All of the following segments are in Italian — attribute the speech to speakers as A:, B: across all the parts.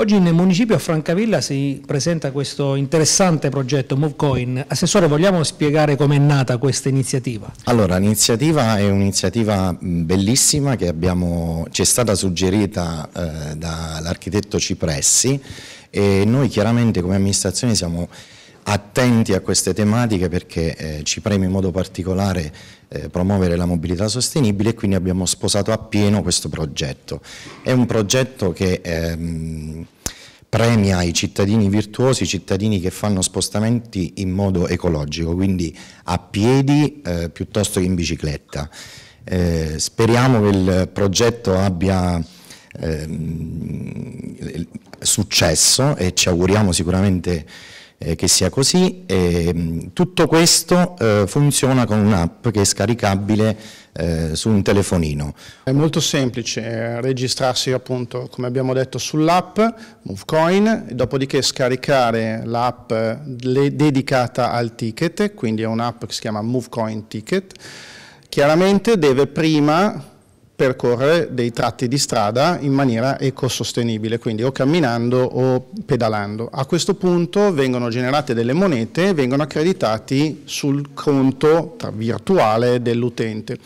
A: Oggi nel municipio a Francavilla si presenta questo interessante progetto MoveCoin. Assessore, vogliamo spiegare com'è nata questa iniziativa? Allora, l'iniziativa è un'iniziativa bellissima che abbiamo, ci è stata suggerita eh, dall'architetto Cipressi e noi chiaramente come amministrazione siamo attenti a queste tematiche perché eh, ci preme in modo particolare eh, promuovere la mobilità sostenibile e quindi abbiamo sposato appieno questo progetto. È un progetto che ehm, premia i cittadini virtuosi, i cittadini che fanno spostamenti in modo ecologico, quindi a piedi eh, piuttosto che in bicicletta. Eh, speriamo che il progetto abbia ehm, successo e ci auguriamo sicuramente eh, che sia così. E, mm, tutto questo eh, funziona con un'app che è scaricabile eh, su un telefonino.
B: È molto semplice eh, registrarsi appunto come abbiamo detto sull'app MoveCoin e dopodiché scaricare l'app dedicata al ticket, quindi è un'app che si chiama MoveCoin Ticket. Chiaramente deve prima percorrere dei tratti di strada in maniera ecosostenibile, quindi o camminando o pedalando. A questo punto vengono generate delle monete, e vengono accreditati sul conto virtuale dell'utente.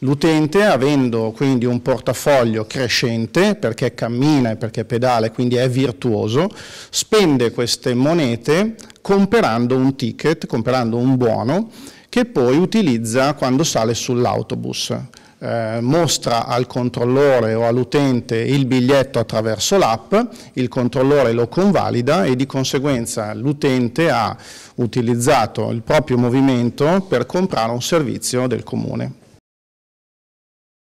B: L'utente, avendo quindi un portafoglio crescente, perché cammina e perché pedala, quindi è virtuoso, spende queste monete comprando un ticket, comprando un buono, che poi utilizza quando sale sull'autobus eh, mostra al controllore o all'utente il biglietto attraverso l'app, il controllore lo convalida e di conseguenza l'utente ha utilizzato il proprio movimento per comprare un servizio del comune.